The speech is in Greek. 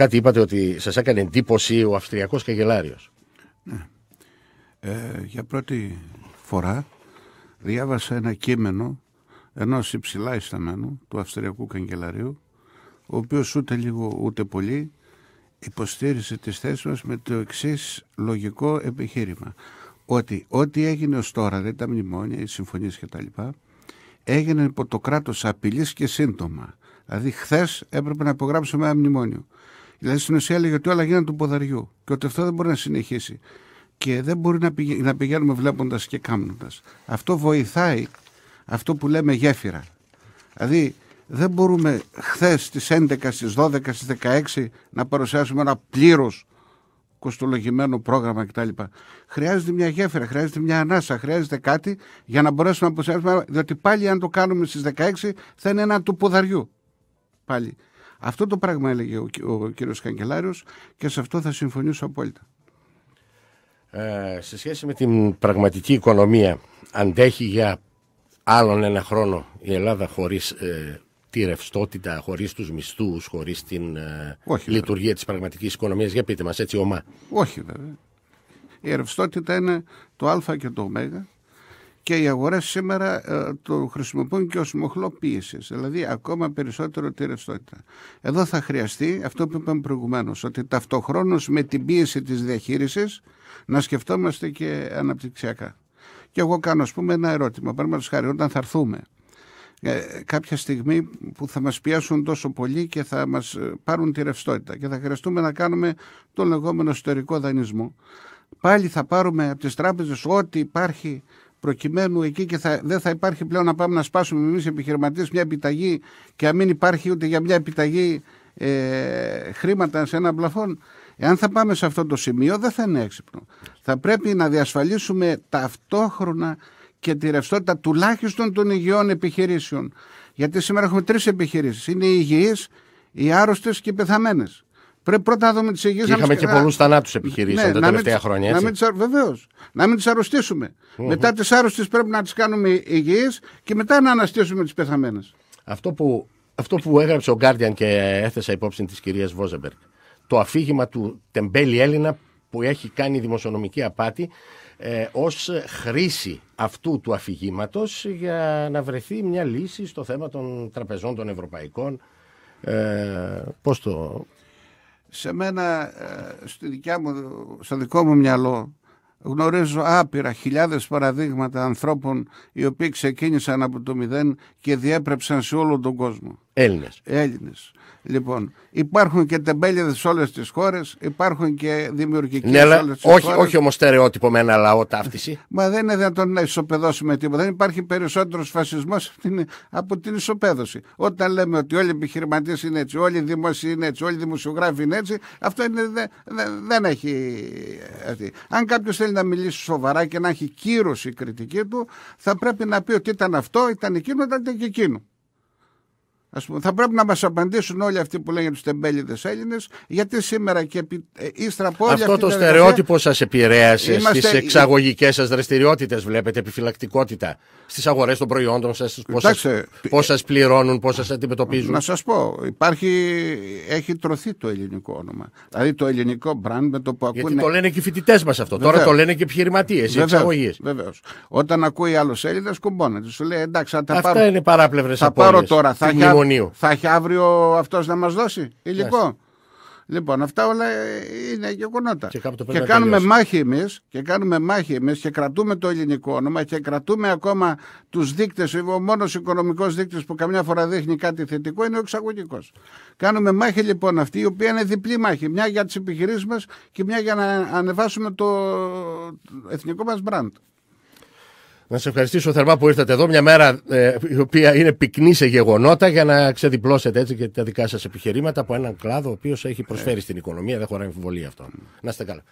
Κάτι είπατε ότι σας έκανε εντύπωση ο Αυστριακός Καγκελάριος. Ναι. Ε, για πρώτη φορά διάβασα ένα κείμενο ενός υψηλά ισταμένου του Αυστριακού Καγκελαρίου ο οποίος ούτε λίγο ούτε πολύ υποστήριζε τις θέσεις μας με το εξής λογικό επιχείρημα ότι ό,τι έγινε ως τώρα, δηλαδή τα μνημόνια, οι συμφωνίες κτλ έγινε υπό το κράτος απειλής και σύντομα. Δηλαδή χθες έπρεπε να υπογράψουμε ένα μνημόνιο. Δηλαδή στην ουσία έλεγε ότι όλα γίνανε του ποδαριού και ότι αυτό δεν μπορεί να συνεχίσει. Και δεν μπορεί να, πηγα... να πηγαίνουμε βλέποντας και κάνοντα. Αυτό βοηθάει αυτό που λέμε γέφυρα. Δηλαδή δεν μπορούμε χθες στις 11, στι 12, στι 16 να παρουσιάσουμε ένα πλήρως κοστολογημένο πρόγραμμα κτλ. Χρειάζεται μια γέφυρα, χρειάζεται μια ανάσα, χρειάζεται κάτι για να μπορέσουμε να παρουσιάσουμε. Διότι πάλι αν το κάνουμε στις 16 θα είναι ένα του ποδαριού. Πάλι. Αυτό το πράγμα έλεγε ο, ο κύριος Καγκελάριος και σε αυτό θα συμφωνήσω απόλυτα. Ε, σε σχέση με την πραγματική οικονομία, αντέχει για άλλον ένα χρόνο η Ελλάδα χωρίς ε, τη ρευστότητα, χωρίς τους μισθούς, χωρίς την ε, λειτουργία της της πραγματικής οικονομίας. Για πείτε μας, έτσι ομά. Όχι βέβαια. Η ρευστότητα είναι το α και το ω και οι αγορές σήμερα ε, το χρησιμοποιούν και ως μοχλό πίεση, δηλαδή ακόμα περισσότερο τη ρευστότητα. Εδώ θα χρειαστεί αυτό που είπαμε προηγουμένως, ότι ταυτοχρόνως με την πίεση της διαχείρισης να σκεφτόμαστε και αναπτυξιακά. Και εγώ κάνω, ας πούμε, ένα ερώτημα. Παραδείγματο χάρη, όταν θα έρθουμε ε, κάποια στιγμή που θα μας πιάσουν τόσο πολύ και θα μας ε, πάρουν τη ρευστότητα και θα χρειαστούμε να κάνουμε τον λεγόμενο εσωτερικό δανεισμό. Πάλι θα πάρουμε από τις τράπεζες ό,τι υπάρχει προκειμένου εκεί και θα, δεν θα υπάρχει πλέον να πάμε να σπάσουμε εμείς επιχειρηματίες μια επιταγή και να μην υπάρχει ούτε για μια επιταγή ε, χρήματα σε ένα πλαφόν. Εάν θα πάμε σε αυτό το σημείο, δεν θα είναι έξυπνο. Θα πρέπει να διασφαλίσουμε ταυτόχρονα και τη ρευστότητα τουλάχιστον των υγιών επιχειρήσεων. Γιατί σήμερα έχουμε τρεις επιχειρήσεις. Είναι οι υγιείς, οι άρρωστες και οι πεθαμένες. Πρέπει πρώτα να δούμε τις υγείε μα. Είχαμε και πολλούς θανάτους επιχειρήσεων ναι, τα τελευταία χρόνια. Να μην τις... Βεβαίως. Να μην τις αρρωστησουμε Μετά τις άρρωστες πρέπει να τις κάνουμε υγιεί και μετά να αναστήσουμε τις πεθαμένες. Αυτό που, αυτό που έγραψε ο Guardian και έθεσα υπόψη της κυρίας Βόζεμπεργκ. Το αφήγημα του τεμπέλη Έλληνα που έχει κάνει δημοσιονομική απάτη ε, ως χρήση αυτού του αφηγήματος για να βρεθεί μια λύση στο θέμα των τραπεζών των ευρωπαϊκών. Ε, πώς το, σε μένα, ε, στη δικιά μου, στο δικό μου μυαλό, γνωρίζω άπειρα χιλιάδες παραδείγματα ανθρώπων οι οποίοι ξεκίνησαν από το μηδέν και διέπρεψαν σε όλο τον κόσμο. Έλληνες. Έλληνες. Λοιπόν, υπάρχουν και τεμπέλιδε σε όλες τις χώρες, υπάρχουν και δημιουργικοί ναι, σε όλες τις χώρες. Όχι όμως στερεότυπο με ένα λαό ταύτιση. Μα δεν είναι δυνατόν να ισοπεδώσουμε τίποτα. Δεν υπάρχει περισσότερος φασισμός από την ισοπαίδωση. Όταν λέμε ότι όλοι οι επιχειρηματίες είναι έτσι, όλοι οι δημόσιοι είναι έτσι, όλοι οι δημοσιογράφοι είναι έτσι, αυτό είναι, δε, δεν έχει. Έτσι. Αν κάποιος θέλει να μιλήσει σοβαρά και να έχει κύρωση η κριτική του, θα πρέπει να πει ότι ήταν αυτό, ήταν εκείνο, ήταν και εκείνο. Ας πούμε, θα πρέπει να μας απαντήσουν όλοι αυτοί που λένε τους τεμπέληδες Έλληνες, γιατί σήμερα και ε, ύστερα από αυτά. Αυτό το στερεότυπο σας επηρέασε στι εξαγωγικές σας δραστηριότητες, βλέπετε, επιφυλακτικότητα. Στις αγορές των προϊόντων σας, πώ σα πληρώνουν, πώ σα αντιμετωπίζουν. Να σας πω, υπάρχει, έχει τρωθεί το ελληνικό όνομα. Δηλαδή το ελληνικό brand με το που ακούνε. Γιατί το λένε και οι φοιτητές μας αυτό. Τώρα το λένε και οι επιχειρηματίες, οι Όταν ακούει άλλος Έλληνας, κουμπώνεται. Σου λέει εντάξει, τα πάρω. τώρα, Θα πάρω τώρα, θα έχει αύριο αυτός να μας δώσει υλικό. Λοιπόν. λοιπόν, αυτά όλα είναι γεγονότα. Και, κάνουμε μάχη εμείς και κάνουμε μάχη εμείς και κρατούμε το ελληνικό όνομα και κρατούμε ακόμα τους δείκτες. Ο μόνος οικονομικός δείκτης που καμιά φορά δείχνει κάτι θετικό είναι ο εξαγωγικός. Κάνουμε μάχη λοιπόν αυτή, η οποία είναι διπλή μάχη. Μια για τις επιχειρήσεις μας και μια για να ανεβάσουμε το εθνικό μας μπραντ. Να σε ευχαριστήσω θερμά που ήρθατε εδώ μια μέρα ε, η οποία είναι πυκνή σε γεγονότα για να ξεδιπλώσετε έτσι και τα δικά σας επιχειρήματα από έναν κλάδο ο οποίος έχει προσφέρει στην οικονομία, δεν χωράει αμφιβολία αυτό. Να είστε καλά.